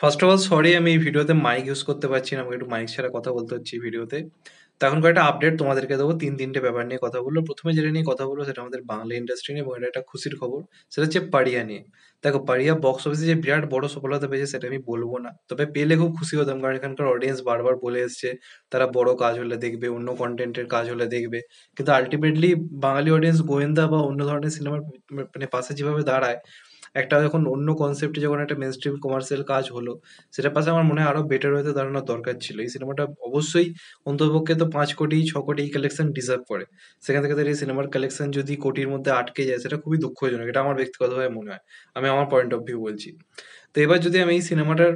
first of all sorry আমি এই ভিডিওতে মাইক ইউজ করতে পারছি না আমাকে একটু মাইক ছাড়া কথা বলতে হচ্ছে ভিডিওতে তো এখন কয়েকটা আপডেট তোমাদেরকে দেবো তিন তিনটে ব্যাপার নিয়ে কথা বললো প্রথমে যেটা নিয়ে কথা বলবো সেটা আমাদের বাংলা ইন্ডাস্ট্রি নিয়ে এবং এটা একটা খুশির খবর সেটা হচ্ছে পারিয়া নিয়ে দেখো পারিয়া বক্স অফিসে যে বিরাট বড় সফলতা পেয়েছে সেটা আমি বলবো না তবে পেলে খুব খুশি হতাম কারণ এখানকার অডিয়েন্স বারবার বলে এসছে তারা বড় কাজ হলে দেখবে অন্য কন্টেন্টের কাজ হলে দেখবে কিন্তু আলটিমেটলি বাঙালি অডিয়েন্স গোয়েন্দা বা অন্য ধরনের সিনেমার মানে পাশে যেভাবে দাঁড়ায় একটা যখন অন্য কনসেপ্টে যখন একটা মেন স্ট্রিম কমার্শিয়াল কাজ হলো সেটার পাশে আমার মনে হয় আরো বেটার হতে দাঁড়ানোর দরকার ছিল এই সিনেমাটা অবশ্যই অন্তপক্ষে তো পাঁচ কোটি ছ কোটি কালেকশন ডিজার্ভ করে সেখান থেকে এই সিনেমার কালেকশন যদি কোটির মধ্যে আটকে যায় সেটা খুবই দুঃখজনক এটা আমার ব্যক্তিগতভাবে মনে হয় আমি আমার পয়েন্ট অফ ভিউ বলছি তো এবার যদি আমি এই সিনেমাটার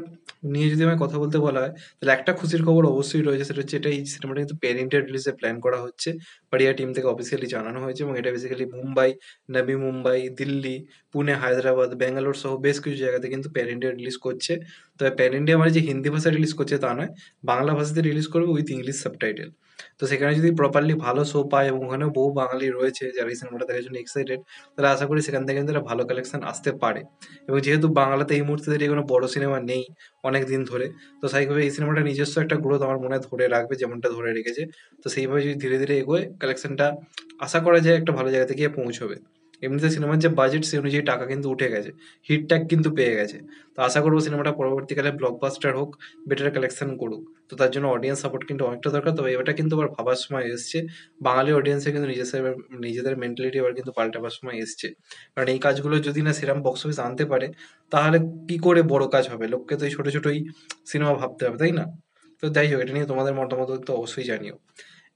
নিয়ে যদি আমার কথা বলতে বলা হয় তাহলে একটা খুশির খবর অবশ্যই রয়েছে সেটা হচ্ছে এটা এই সিনেমাটা কিন্তু প্যারেন্টেড রিলিজে প্ল্যান করা হচ্ছে পাড়িয়া টিম থেকে অফিসিয়ালি জানানো হয়েছে এবং এটা বেসিক্যালি মুম্বাই নবী মুম্বাই দিল্লি পুনে হায়দ্রাবাদ ব্যাঙ্গালোর সহ বেশ কিছু জায়গাতে কিন্তু প্যান ইন্ডিয়া রিলিজ করছে তবে প্যান ইন্ডিয়া মানে যে হিন্দি ভাষায় রিলিজ করছে তা নয় বাংলা ভাষাতে রিলিজ করবে উইথ ইংলিশ সাবটাইটেল তো সেখানে যদি প্রপারলি ভালো শো পায় এবং ওখানেও বহু বাঙালি রয়েছে যারা এই সিনেমাটা দেখার জন্য এক্সাইটেড তাহলে আশা করি সেখান থেকে তারা ভালো কালেকশন আসতে পারে এবং যেহেতু বাংলাতে এই মুহূর্তে দাঁড়িয়ে কোনো বড় সিনেমা নেই অনেক দিন ধরে তো সেইভাবে এই সিনেমাটা নিজস্ব একটা গ্রোথ আমার মনে ধরে রাখবে যেমনটা ধরে রেখেছে তো সেইভাবে যদি ধীরে ধীরে এগোয় কালেকশনটা আশা করা যায় একটা ভালো জায়গা থেকে পৌঁছবে এমনিতে সিনেমার যে বাজেট সেই অনুযায়ী টাকা কিন্তু উঠে গেছে হিট ট্যাগ কিন্তু পেয়ে গেছে তো আশা করবো সিনেমাটা পরবর্তীকালে ব্লকবাস্টার হোক বেটার কালেকশন করুক তো তার জন্য অডিয়েন্স সাপোর্ট কিন্তু অনেকটা দরকার তবে এটা কিন্তু আবার ভাবার সময় এসছে বাঙালি অডিয়েন্সে কিন্তু নিজেদের নিজেদের মেন্টালিটি এবার কিন্তু পাল্টাবার সময় এসছে কারণ এই কাজগুলো যদি না সেরাম বক্স অফিস আনতে পারে তাহলে কি করে বড় কাজ হবে লোককে তো এই ছোটো ছোটোই সিনেমা ভাবতে হবে তাই না তো যাই হোক এটা নিয়ে তোমাদের মতামত তো অবশ্যই জানিও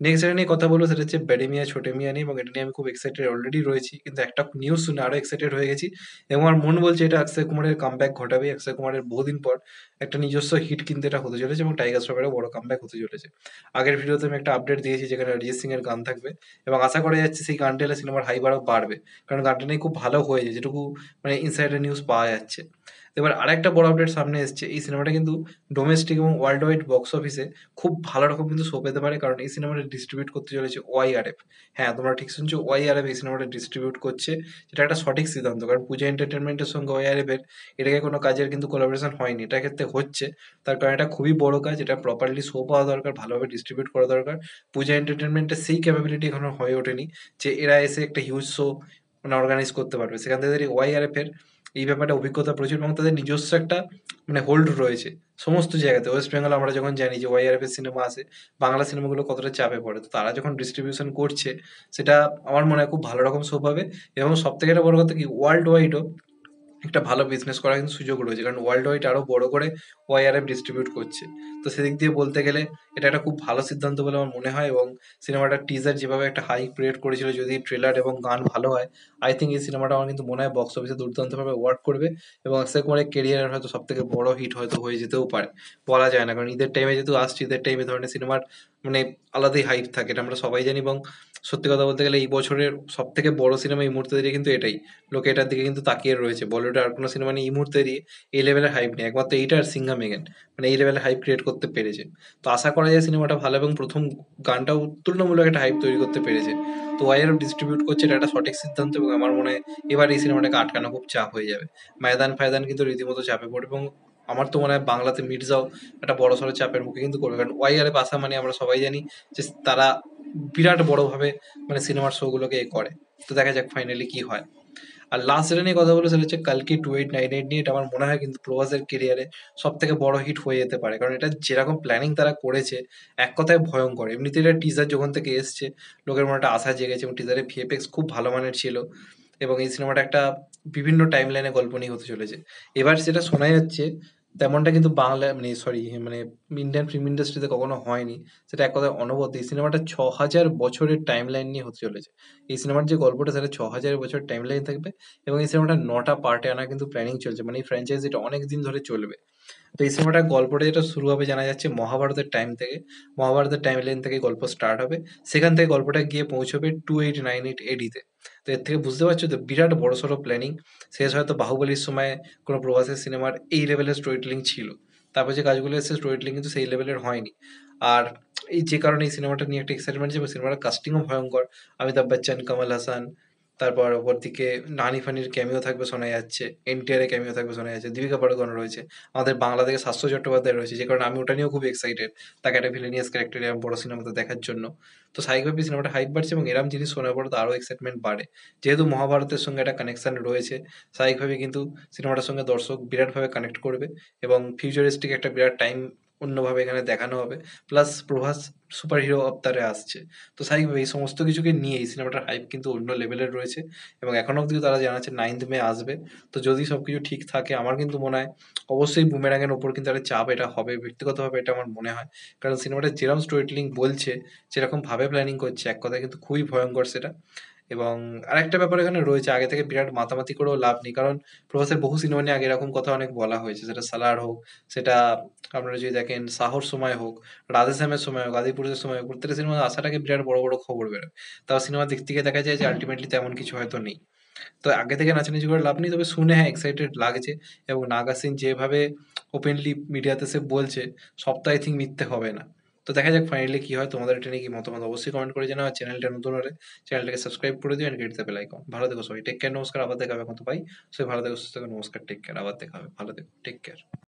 নেক্সট যেটা নিয়ে কথা বলবো সেটা হচ্ছে মিয়া ছোটে মিয়া নিয়ে এবং এটা নিয়ে আমি খুব এক্সাইটেড অলরেডি রয়েছি কিন্তু একটা নিউজ শুনে আরো এক্সাইটেড হয়ে গেছি এবং আমার মন বলছে এটা অক্ষয় কুমারের কামব্যাক ঘটাবে অক্ষয় কুমারের বহুদিন পর একটা নিজস্ব হিট কিন্তু এটা হতে চলেছে এবং টাইগার শ্রফেরও বড় কামব্যাক হতে চলেছে আগের ভিডিওতে আমি একটা আপডেট দিয়েছি যেখানে অরিজিৎ সিং এর গান থাকবে এবং আশা করা যাচ্ছে সেই গানটা এলে সিনেমার হাইবারও বাড়বে কারণ গানটা নিয়ে খুব ভালো হয়েছে যেটুকু মানে ইনসাইডার নিউজ পাওয়া যাচ্ছে এবার আর একটা বড় আপডেট সামনে এসছে এই সিনেমাটা কিন্তু ডোমেস্টিক এবং ওয়ার্ল্ড ওয়াইড বক্স অফিসে খুব ভালো রকম কিন্তু শো পেতে পারে কারণ এই সিনেমাটা ডিস্ট্রিবিউট করতে চলেছে ওয়াই আর এফ হ্যাঁ তোমরা ঠিক শুনছো ওয়াই আর এফ এই সিনেমাটা ডিস্ট্রিবিউট করছে এটা একটা সঠিক সিদ্ধান্ত কারণ পূজা এন্টারটেনমেন্টের সঙ্গে ওয়াই আর এফ এর এটাকে কোনো কাজের কিন্তু কোলাবোরেশন হয়নি এটা ক্ষেত্রে হচ্ছে তার কারণ এটা খুবই বড় কাজ এটা প্রপারলি শো পাওয়া দরকার ভালোভাবে ডিস্ট্রিবিউট করা দরকার পূজা এন্টারটেনমেন্টের সেই ক্যাপাবিলিটি এখনো হয়ে ওঠেনি যে এরা এসে একটা হিউজ শো মানে অর্গানাইজ করতে পারবে সেখান থেকে ওয়াই আর এফ এর এই ব্যাপারে অভিজ্ঞতা প্রচুর এবং তাদের নিজস্ব একটা মানে হোল্ড রয়েছে সমস্ত জায়গাতে ওয়েস্ট বেঙ্গল আমরা যখন জানি যে ওয়াইআরএফ এর সিনেমা আসে বাংলা সিনেমাগুলো কতটা চাপে পড়ে তো তারা যখন ডিস্ট্রিবিউশন করছে সেটা আমার মনে হয় খুব ভালো রকম শো পাবে এবং সব থেকে বড় কথা কি ওয়ার্ল্ড ওয়াইডও একটা ভালো বিজনেস করার কিন্তু সুযোগ রয়েছে কারণ ওয়ার্ল্ড ওয়াইড আরও বড় করে ওয়াইআরএফ ডিস্ট্রিবিউট করছে তো সেদিক দিয়ে বলতে গেলে এটা একটা খুব ভালো সিদ্ধান্ত বলে আমার মনে হয় এবং সিনেমাটা টিজার যেভাবে একটা হাই ক্রিয়েট করেছিল যদি ট্রেলার এবং গান ভালো হয় আই থিঙ্ক এই সিনেমাটা আমার কিন্তু মনে হয় বক্স অফিসে দুর্দান্তভাবে ওয়ার্ক করবে এবং অক্ষয় কুমারের কেরিয়ারের হয়তো সব থেকে বড় হিট হয়তো হয়ে যেতেও পারে বলা যায় না কারণ ঈদের টাইমে যেহেতু আসছে ঈদের টাইমে ধরনের সিনেমার মানে আলাদাই হাইপ থাকে এটা আমরা সবাই জানি এবং সত্যি কথা বলতে গেলে এই বছরের সব থেকে বড় সিনেমা এই মুহূর্তে দিকে কিন্তু এটাই লোকে এটার দিকে কিন্তু তাকিয়ে রয়েছে বলে বলিউডে আর কোনো সিনেমা নিয়ে এই মুহূর্তে দাঁড়িয়ে এই লেভেলের হাইপ নেই একমাত্র এইটা আর সিংহা মেগেন মানে এই লেভেলের হাইপ ক্রিয়েট করতে পেরেছে তো আশা করা যায় সিনেমাটা ভালো এবং প্রথম গানটাও তুলনামূলক একটা হাইপ তৈরি করতে পেরেছে তো ওয়াইয়ার ডিস্ট্রিবিউট করছে এটা একটা সঠিক সিদ্ধান্ত এবং আমার মনে হয় এবার এই সিনেমাটাকে আটকানো খুব চাপ হয়ে যাবে ময়দান ফায়দান কিন্তু রীতিমতো চাপে পড়বে এবং আমার তো মনে হয় বাংলাতে মির্জাও একটা বড় সড়ো চাপের মুখে কিন্তু করবে কারণ ওয়াইয়ারে বাসা মানে আমরা সবাই জানি যে তারা বিরাট বড়ভাবে মানে সিনেমার শোগুলোকে এ করে তো দেখা যাক ফাইনালি কি হয় আর লাস্ট রেনে কথা বলে সেটা হচ্ছে কালকি টু এইট নাইন এইট নিয়ে এটা আমার মনে হয় কিন্তু প্রভাসের কেরিয়ারে সব থেকে বড় হিট হয়ে যেতে পারে কারণ এটা যেরকম প্ল্যানিং তারা করেছে এক কথায় ভয়ঙ্কর এমনিতে এটা টিজার যখন থেকে এসছে লোকের মনে একটা আশা জেগেছে এবং টিজারের ভিএফএক্স খুব ভালো মানের ছিল এবং এই সিনেমাটা একটা বিভিন্ন টাইম লাইনে গল্প নিয়ে হতে চলেছে এবার সেটা শোনাই যাচ্ছে তেমনটা কিন্তু বাংলা মানে সরি মানে ইন্ডিয়ান ফিল্ম ইন্ডাস্ট্রিতে কখনো হয়নি সেটা এক কথায় অনবদ্য এই সিনেমাটা ছ হাজার বছরের টাইম লাইন নিয়ে হতে চলেছে এই সিনেমার যে গল্পটা সেটা ছ হাজার বছর টাইম লাইন থাকবে এবং এই সিনেমাটা নটা পার্টে আনা কিন্তু প্ল্যানিং চলছে মানে এই ফ্র্যাঞ্চাইজিটা অনেক দিন ধরে চলবে তো এই সিনেমাটার গল্পটা যেটা শুরু হবে জানা যাচ্ছে মহাভারতের টাইম থেকে মহাভারতের টাইম লাইন থেকে গল্প স্টার্ট হবে সেখান থেকে গল্পটা গিয়ে পৌঁছবে টু এইট নাইন এইট এডিতে তো এর থেকে বুঝতে পারছো তো বিরাট বড় সড়ো প্ল্যানিং শেষ হয়তো বাহুবলীর সময় কোনো প্রবাসের সিনেমার এই লেভেলের স্টোরি টেলিং ছিল তারপর যে কাজগুলো এসেছে স্টোরি টেলিং কিন্তু সেই লেভেলের হয়নি আর এই যে কারণে এই সিনেমাটা নিয়ে একটা এক্সাইটমেন্ট যে সিনেমাটার কাস্টিংও ভয়ঙ্কর অমিতাভ বচ্চন কমল হাসান তারপর ওপর দিকে নানি ফানির ক্যামিও থাকবে শোনা যাচ্ছে এনটিআর এর ক্যামিও থাকবে শোনা যাচ্ছে দীপিকা পাড়ুকন রয়েছে আমাদের বাংলা থেকে শাস্ত্র চট্টোপাধ্যায় রয়েছে যে কারণে আমি ওটা নিয়েও খুব এক্সাইটেড তাকে একটা ভিলেনিয়াস ক্যারেক্টারে বড় সিনেমাতে দেখার জন্য তো স্বাভাবিকভাবে সিনেমাটা হাইপ বাড়ছে এবং এরম জিনিস শোনার পর তো আরও এক্সাইটমেন্ট বাড়ে যেহেতু মহাভারতের সঙ্গে একটা কানেকশন রয়েছে স্বাভাবিকভাবে কিন্তু সিনেমাটার সঙ্গে দর্শক বিরাটভাবে কানেক্ট করবে এবং ফিউচারিস্টিক একটা বিরাট টাইম অন্যভাবে এখানে দেখানো হবে প্লাস প্রভাস সুপার হিরো অবতারে আসছে তো স্বাভাবিকভাবে এই সমস্ত কিছুকে নিয়ে এই সিনেমাটার হাইপ কিন্তু অন্য লেভেলের রয়েছে এবং এখন অব্দি তারা জানাচ্ছে নাইন্থ মে আসবে তো যদি সব কিছু ঠিক থাকে আমার কিন্তু মনে হয় অবশ্যই বুমেরাঙের ওপর কিন্তু একটা চাপ এটা হবে ব্যক্তিগতভাবে এটা আমার মনে হয় কারণ সিনেমাটা যেরকম স্টোরি টেলিং বলছে যেরকমভাবে প্ল্যানিং করছে এক কথায় কিন্তু খুবই ভয়ঙ্কর সেটা এবং আরেকটা ব্যাপার এখানে রয়েছে আগে থেকে বিরাট মাতামাতি করেও লাভ নেই কারণ প্রভাসের বহু সিনেমা নিয়ে আগে এরকম কথা অনেক বলা হয়েছে সেটা সালার হোক সেটা আপনারা যদি দেখেন সাহর সময় হোক রাধেশ্যামের সময় হোক আদিপুরুষের সময় হোক প্রত্যেকটা সিনেমা আসাটাকে বিরাট বড় বড় খবর বেরোয় তাও সিনেমা দিক থেকে দেখা যায় যে আলটিমেটলি তেমন কিছু হয়তো নেই তো আগে থেকে নাচানাচি করে লাভ নেই তবে শুনে হ্যাঁ এক্সাইটেড লাগছে এবং নাগাসিন যেভাবে ওপেনলি মিডিয়াতে সে বলছে সপ্তাহে থিং মিথ্যে হবে না তো দেখা যাক ফাইনালি কি হয় তোমাদের এটা নিয়ে কি মতামত অবশ্যই কমেন্ট করে জানাও চ্যানেলটা নতুন হলে চ্যানেলটাকে সাবস্ক্রাইব করে দিও and get the bell icon ভালো দেখো সবাই টেক কেয়ার নমস্কার আবার দেখা হবে এখন তো পাই সবাই ভালো থেকো সুস্থ নমস্কার টেক কেয়ার আবার দেখা হবে ভালো থেকো টেক কেয়ার